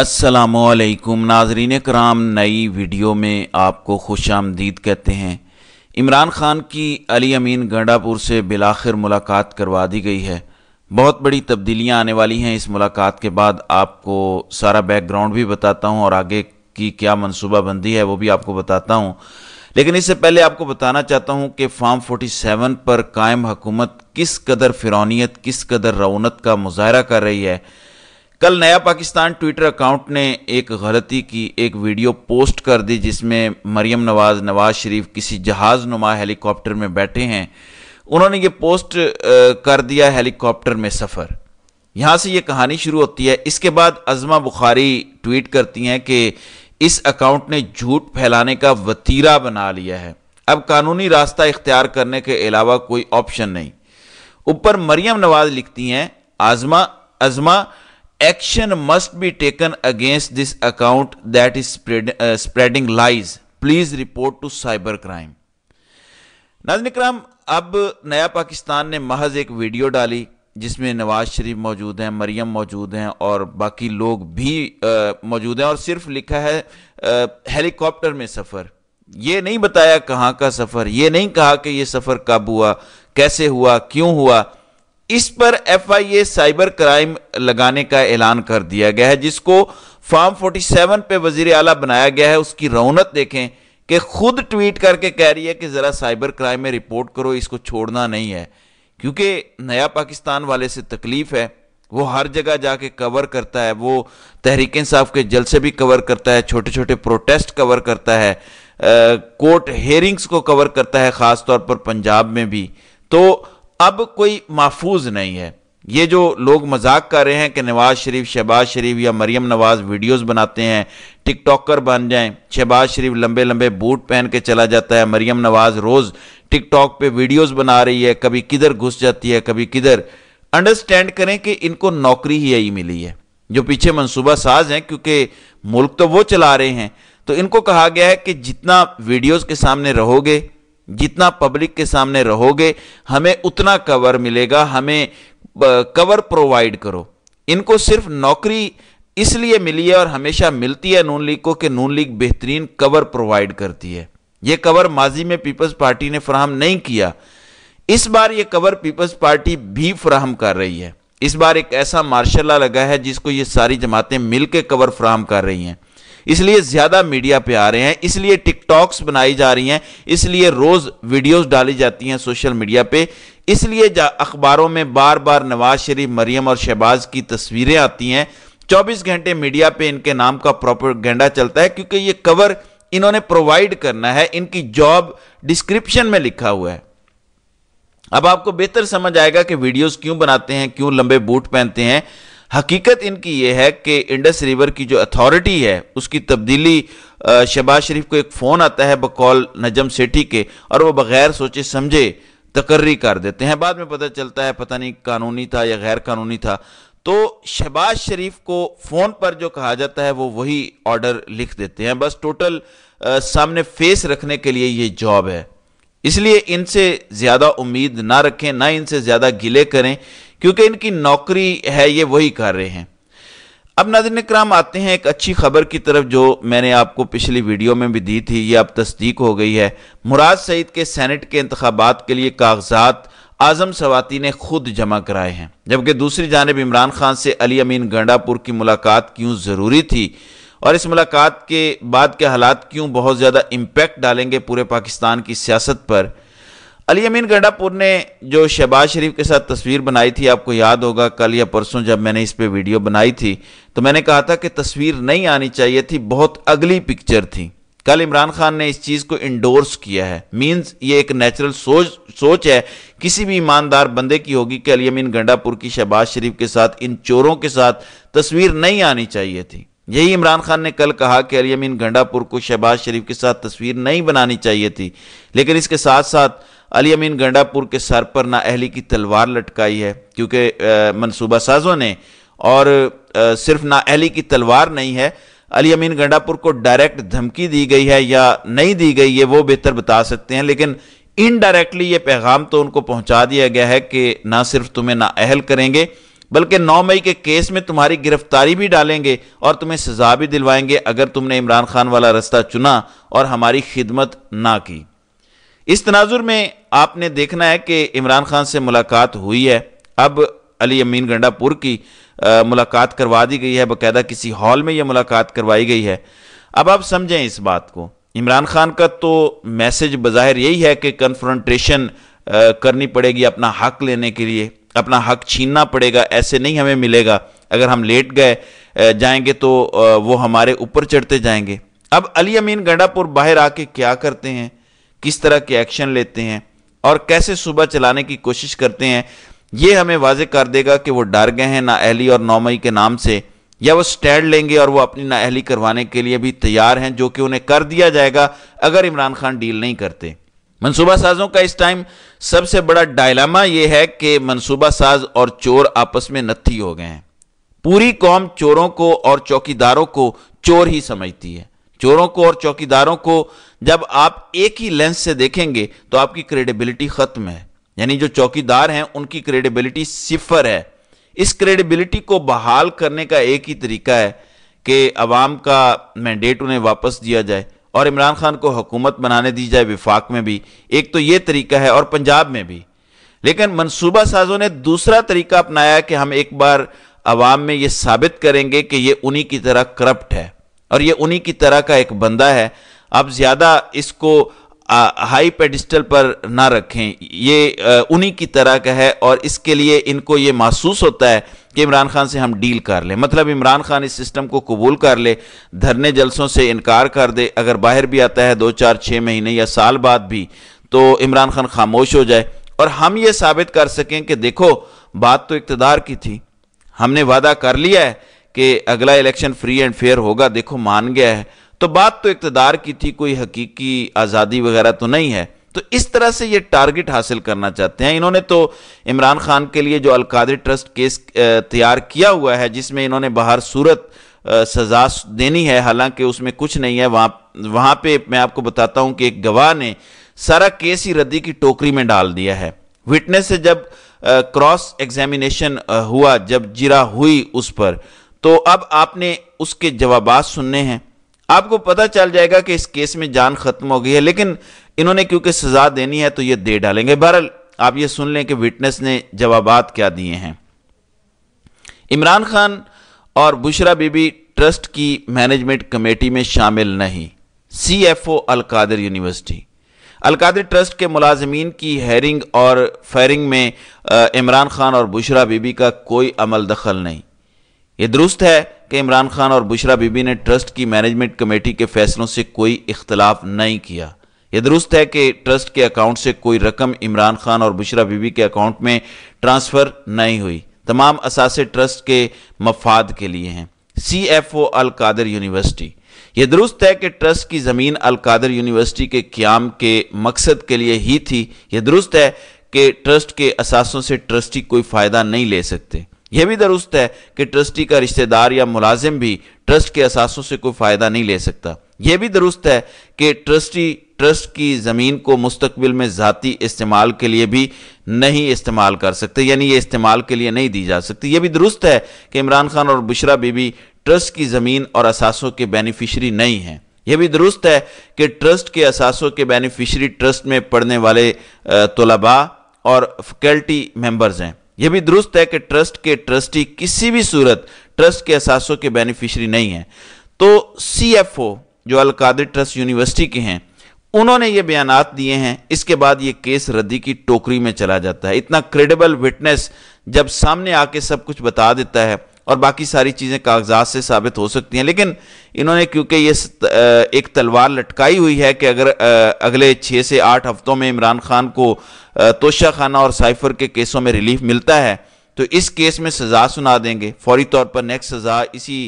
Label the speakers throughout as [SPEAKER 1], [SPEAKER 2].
[SPEAKER 1] असलकुम नाजरीन कराम नई वीडियो में आपको खुश आमदीद कहते हैं इमरान ख़ान की अली अमीन गंडापुर से बिलाखिर मुलाकात करवा दी गई है बहुत बड़ी तब्दीलियां आने वाली हैं इस मुलाकात के बाद आपको सारा बैकग्राउंड भी बताता हूं और आगे की क्या मनसूबाबंदी है वो भी आपको बताता हूं लेकिन इससे पहले आपको बताना चाहता हूँ कि फार्म सेवन पर कायम हकूमत किस कदर फिरौनीत किस कदर रौनत का मुजाहरा कर रही है कल नया पाकिस्तान ट्विटर अकाउंट ने एक गलती की एक वीडियो पोस्ट कर दी जिसमें मरियम नवाज नवाज शरीफ किसी जहाज नुमा हेलीकॉप्टर में बैठे हैं उन्होंने ये पोस्ट कर दिया हेलीकॉप्टर में सफ़र यहां से ये कहानी शुरू होती है इसके बाद अजमा बुखारी ट्वीट करती हैं कि इस अकाउंट ने झूठ फैलाने का वतीरा बना लिया है अब कानूनी रास्ता इख्तियार करने के अलावा कोई ऑप्शन नहीं ऊपर मरियम नवाज लिखती हैं आजमा अजमा action must be taken against this account that is spread, uh, spreading lies. Please report to cyber crime. नाजन कराम अब नया पाकिस्तान ने महज एक वीडियो डाली जिसमें नवाज शरीफ मौजूद हैं मरियम मौजूद हैं और बाकी लोग भी मौजूद हैं और सिर्फ लिखा है हेलीकॉप्टर में सफ़र ये नहीं बताया कहाँ का सफ़र ये नहीं कहा कि ये सफ़र कब हुआ कैसे हुआ क्यों हुआ इस पर एफआईए साइबर क्राइम लगाने का ऐलान कर दिया गया है जिसको फॉर्म 47 पे वजीर आला बनाया गया है उसकी रौनक देखें कि खुद ट्वीट करके कह रही है कि ज़रा साइबर क्राइम में रिपोर्ट करो इसको छोड़ना नहीं है क्योंकि नया पाकिस्तान वाले से तकलीफ़ है वो हर जगह जाके कवर करता है वो तहरीक इंसाफ के जलसे भी कवर करता है छोटे छोटे प्रोटेस्ट कवर करता है कोर्ट हेयरिंग्स को कवर करता है खासतौर पर पंजाब में भी तो अब कोई महफूज नहीं है ये जो लोग मजाक कर रहे हैं कि नवाज शरीफ शहबाज शरीफ या मरियम नवाज वीडियोस बनाते हैं टिकटॉकर बन जाएं शहबाज शरीफ लंबे लंबे बूट पहन के चला जाता है मरियम नवाज रोज़ टिकटॉक पे वीडियोस बना रही है कभी किधर घुस जाती है कभी किधर अंडरस्टैंड करें कि इनको नौकरी ही यही मिली है जो पीछे मनसूबा साज हैं क्योंकि मुल्क तो वो चला रहे हैं तो इनको कहा गया है कि जितना वीडियोज़ के सामने रहोगे जितना पब्लिक के सामने रहोगे हमें उतना कवर मिलेगा हमें कवर प्रोवाइड करो इनको सिर्फ नौकरी इसलिए मिली है और हमेशा मिलती है नून लीग को कि नून लीग बेहतरीन कवर प्रोवाइड करती है यह कवर माजी में पीपल्स पार्टी ने फ्राहम नहीं किया इस बार यह कवर पीपल्स पार्टी भी फ्राहम कर रही है इस बार एक ऐसा मार्शल लगा है जिसको ये सारी जमातें मिलकर कवर फ्राहम कर रही हैं इसलिए ज्यादा मीडिया पे आ रहे हैं इसलिए टिकटॉक्स बनाई जा रही हैं इसलिए रोज वीडियोस डाली जाती हैं सोशल मीडिया पे इसलिए अखबारों में बार बार नवाज शरीफ मरियम और शहबाज की तस्वीरें आती हैं 24 घंटे मीडिया पे इनके नाम का प्रोपेगेंडा चलता है क्योंकि ये कवर इन्होंने प्रोवाइड करना है इनकी जॉब डिस्क्रिप्शन में लिखा हुआ है अब आपको बेहतर समझ आएगा कि वीडियोस क्यों बनाते हैं क्यों लंबे बूट पहनते हैं हकीकत इनकी ये है कि इंडस रिवर की जो अथॉरिटी है उसकी तब्दीली शहबाज शरीफ को एक फ़ोन आता है बकौल नजम सेठी के और वह बग़ैर सोचे समझे तकर्री कर देते हैं बाद में पता चलता है पता नहीं कानूनी था या गैर कानूनी था तो शहबाज शरीफ को फ़ोन पर जो कहा जाता है वो वही ऑर्डर लिख देते हैं बस टोटल सामने फेस रखने के लिए ये जॉब है इसलिए इनसे ज़्यादा उम्मीद ना रखें ना इनसे ज़्यादा गिले करें क्योंकि इनकी नौकरी है ये वही कर रहे हैं अब नदिन कराम आते हैं एक अच्छी खबर की तरफ जो मैंने आपको पिछली वीडियो में भी दी थी ये अब तस्दीक हो गई है मुराद सईद के सेनेट के इंतबात के लिए कागजात आजम सवाती ने खुद जमा कराए हैं जबकि दूसरी जानब इमरान खान से अली अमीन गंडापुर की मुलाकात क्यों ज़रूरी थी और इस मुलाकात के बाद के हालात क्यों बहुत ज़्यादा इम्पेक्ट डालेंगे पूरे पाकिस्तान की सियासत पर अली अमीन गंडापुर ने जो शहबाज शरीफ के साथ तस्वीर बनाई थी आपको याद होगा कल या परसों जब मैंने इस पर वीडियो बनाई थी तो मैंने कहा था कि तस्वीर नहीं आनी चाहिए थी बहुत अगली पिक्चर थी कल इमरान खान ने इस चीज़ को इंडोर्स किया है मींस ये एक नेचुरल सोच सोच है किसी भी ईमानदार बंदे की होगी कि अली अमीन गंडापुर की शहबाज शरीफ के साथ इन चोरों के साथ तस्वीर नहीं आनी चाहिए थी यही इमरान खान ने कल कहा कि अली अमीन गंडापुर को शहबाज शरीफ के साथ तस्वीर नहीं बनानी चाहिए थी लेकिन इसके साथ साथ अली अमीन गंडापुर के सर पर ना अहली की तलवार लटकाई है क्योंकि मनसूबा साजों ने और आ, सिर्फ अहली की तलवार नहीं है अली अमीन गंडापुर को डायरेक्ट धमकी दी गई है या नहीं दी गई है वो बेहतर बता सकते हैं लेकिन इनडायरेक्टली ये पैगाम तो उनको पहुंचा दिया गया है कि ना सिर्फ तुम्हें अहल करेंगे बल्कि 9 मई के केस में तुम्हारी गिरफ्तारी भी डालेंगे और तुम्हें सजा भी दिलवाएंगे अगर तुमने इमरान खान वाला रास्ता चुना और हमारी खिदमत ना की इस तनाजुर में आपने देखना है कि इमरान खान से मुलाकात हुई है अब अली अमीन गंडापुर की आ, मुलाकात करवा दी गई है बाकायदा किसी हॉल में यह मुलाकात करवाई गई है अब आप समझें इस बात को इमरान खान का तो मैसेज बाहिर यही है कि कन्फ्रंटेशन करनी पड़ेगी अपना हक लेने के लिए अपना हक छीनना पड़ेगा ऐसे नहीं हमें मिलेगा अगर हम लेट गए जाएंगे तो वो हमारे ऊपर चढ़ते जाएंगे अब अली अमीन गंडापुर बाहर आके क्या करते हैं किस तरह के एक्शन लेते हैं और कैसे सुबह चलाने की कोशिश करते हैं ये हमें वाजे कर देगा कि वो डर गए हैं ना अहली और नौमई के नाम से या वो स्टैंड लेंगे और वो अपनी ना अहली करवाने के लिए भी तैयार हैं जो कि उन्हें कर दिया जाएगा अगर इमरान खान डील नहीं करते मनसूबा साजों का इस टाइम सबसे बड़ा डायलामा यह है कि मनसूबा साज और चोर आपस में नत्थी हो गए हैं पूरी कौम चोरों को और चौकीदारों को चोर ही समझती है चोरों को और चौकीदारों को जब आप एक ही लेंस से देखेंगे तो आपकी क्रेडिबिलिटी खत्म है यानी जो चौकीदार हैं उनकी क्रेडिबिलिटी सिफर है इस क्रेडिबिलिटी को बहाल करने का एक ही तरीका है कि अवाम का मैंडेट उन्हें वापस दिया जाए और इमरान खान को हुकूमत बनाने दी जाए विफाक में भी एक तो ये तरीका है और पंजाब में भी लेकिन मनसूबा साजों ने दूसरा तरीका अपनाया कि हम एक बार अवाम में ये साबित करेंगे कि ये उन्हीं की तरह करप्ट है और ये उन्हीं की तरह का एक बंदा है आप ज़्यादा इसको आ, हाई पेडिस्टल पर ना रखें ये उन्हीं की तरह का है और इसके लिए इनको ये महसूस होता है कि इमरान खान से हम डील कर लें मतलब इमरान खान इस सिस्टम को कबूल कर ले धरने जलसों से इनकार कर दे अगर बाहर भी आता है दो चार छः महीने या साल बाद भी तो इमरान खान खामोश हो जाए और हम ये साबित कर सकें कि देखो बात तो इकतदार की थी हमने वादा कर लिया है कि अगला इलेक्शन फ्री एंड फेयर होगा देखो मान गया है तो बात तो इकतदार की थी कोई हकीकी आज़ादी वगैरह तो नहीं है तो इस तरह से ये टारगेट हासिल करना चाहते हैं इन्होंने तो इमरान खान के लिए जो अलकादर ट्रस्ट केस तैयार किया हुआ है जिसमें इन्होंने बाहर सूरत सजा देनी है हालांकि उसमें कुछ नहीं है वहाँ वहाँ पर मैं आपको बताता हूँ कि एक गवाह ने सारा केस ही रद्दी की टोकरी में डाल दिया है विटनेस से जब क्रॉस एग्जामिनेशन हुआ जब जिरा हुई उस पर तो अब आपने उसके जवाब सुनने हैं आपको पता चल जाएगा कि इस केस में जान खत्म हो गई है लेकिन इन्होंने क्योंकि सजा देनी है तो ये दे डालेंगे बहरल आप ये सुन लें कि विटनेस ने जवाब क्या दिए हैं इमरान खान और बुशरा बीबी ट्रस्ट की मैनेजमेंट कमेटी में शामिल नहीं C F O Alqadir university Alqadir trust के मुलाजमीन की हेयरिंग और फायरिंग में इमरान खान और बुशरा बीबी का कोई अमल दखल नहीं यह दुरुस्त है कि इमरान खान और बुशरा बीबी ने ट्रस्ट की मैनेजमेंट कमेटी के फैसलों से कोई इख्तलाफ नहीं किया यह दुरुस्त है कि ट्रस्ट के अकाउंट से कोई रकम इमरान खान और बुशरा बीबी के अकाउंट में ट्रांसफ़र नहीं हुई तमाम असासे ट्रस्ट के मफाद के लिए हैं C F O Alqadir university यह दुरुस्त है कि ट्रस्ट की ज़मीन अलकादर यूनिवर्सिटी के क्याम के मकसद के लिए ही थी यह दुरुस्त है कि ट्रस्ट के असासों से ट्रस्टी कोई फ़ायदा नहीं ले सकते यह भी दुरुस्त है कि ट्रस्टी का रिश्तेदार या मुलाजिम भी ट्रस्ट के असासों से कोई फ़ायदा नहीं ले सकता यह भी दुरुस्त है कि ट्रस्टी ट्रस्ट की ज़मीन को मुस्तबिल में ज़ाती इस्तेमाल के लिए भी नहीं इस्तेमाल कर सकते यानी यह इस्तेमाल के लिए नहीं दी जा सकती यह भी दुरुस्त है कि इमरान खान और बुशरा बीबी ट्रस्ट की ज़मीन और असासों के बेनिफिशरी नहीं हैं यह भी दुरुस्त है कि ट्रस्ट के असासों के बेनिफिशरी ट्रस्ट में पढ़ने वाले तलबा और फैकल्टी मेंबर्स हैं यह भी दुरुस्त है कि ट्रस्ट के ट्रस्टी किसी भी सूरत ट्रस्ट के असासों के बेनिफिशरी नहीं है तो ओ जो अलकादर ट्रस्ट यूनिवर्सिटी के हैं उन्होंने ये बयान दिए हैं इसके बाद ये केस रद्दी की टोकरी में चला जाता है इतना क्रेडिबल विटनेस जब सामने आके सब कुछ बता देता है और बाकी सारी चीज़ें कागजात से साबित हो सकती हैं लेकिन इन्होंने क्योंकि ये एक तलवार लटकाई हुई है कि अगर अगले छः से आठ हफ्तों में इमरान खान को तोशा खाना और साइफर के केसों में रिलीफ मिलता है तो इस केस में सज़ा सुना देंगे फौरी तौर पर नेक्स्ट सज़ा इसी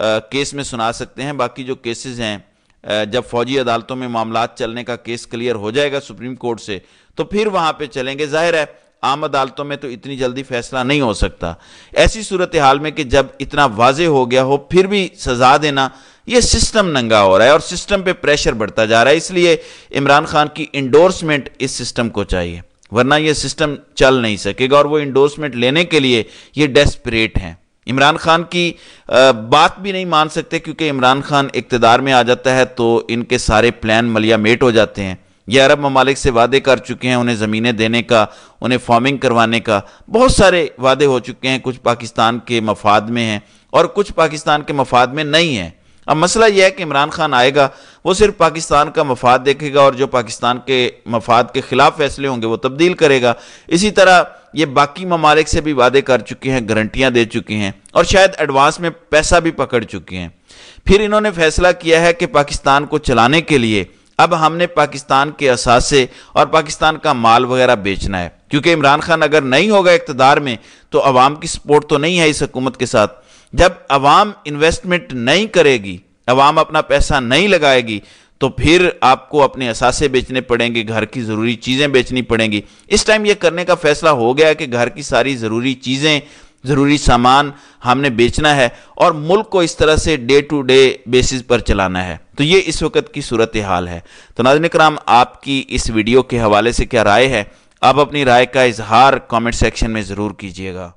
[SPEAKER 1] केस में सुना सकते हैं बाकी जो केसेस हैं जब फौजी अदालतों में मामला चलने का केस क्लियर हो जाएगा सुप्रीम कोर्ट से तो फिर वहाँ पे चलेंगे जाहिर है आम अदालतों में तो इतनी जल्दी फैसला नहीं हो सकता ऐसी सूरत हाल में कि जब इतना वाजे हो गया हो फिर भी सजा देना यह सिस्टम नंगा हो रहा है और सिस्टम पर प्रेशर बढ़ता जा रहा है इसलिए इमरान खान की इंडोर्समेंट इस सिस्टम को चाहिए वरना यह सिस्टम चल नहीं सकेगा और वो इंडोर्समेंट लेने के लिए ये डेस्परेट हैं इमरान खान की बात भी नहीं मान सकते क्योंकि इमरान खान इकतदार में आ जाता है तो इनके सारे प्लान मलिया मेट हो जाते हैं ये अरब ममालिक से वादे कर चुके हैं उन्हें ज़मीनें देने का उन्हें फार्मिंग करवाने का बहुत सारे वादे हो चुके हैं कुछ पाकिस्तान के मफाद में हैं और कुछ पाकिस्तान के मफाद में नहीं हैं अब मसला यह है कि इमरान खान आएगा वो सिर्फ पाकिस्तान का मफाद देखेगा और जो पाकिस्तान के मफाद के ख़िलाफ़ फैसले होंगे वो तब्दील करेगा इसी तरह ये बाकी ममालिक से भी वादे कर चुके हैं गारंटियाँ दे चुके हैं और शायद एडवांस में पैसा भी पकड़ चुके हैं फिर इन्होंने फैसला किया है कि पाकिस्तान को चलाने के लिए अब हमने पाकिस्तान के असासे और पाकिस्तान का माल वगैरह बेचना है क्योंकि इमरान खान अगर नहीं होगा इकतदार में तो अवाम की सपोर्ट तो नहीं है इस हकूमत के साथ जब अवाम इन्वेस्टमेंट नहीं करेगी अवाम अपना पैसा नहीं लगाएगी तो फिर आपको अपने असासे बेचने पड़ेंगे घर की ज़रूरी चीज़ें बेचनी पड़ेंगी इस टाइम ये करने का फैसला हो गया कि घर की सारी ज़रूरी चीज़ें ज़रूरी सामान हमने बेचना है और मुल्क को इस तरह से डे टू डे बेसिस पर चलाना है तो ये इस वक्त की सूरत हाल है तो नाजन कराम आपकी इस वीडियो के हवाले से क्या राय है आप अपनी राय का इजहार कमेंट सेक्शन में ज़रूर कीजिएगा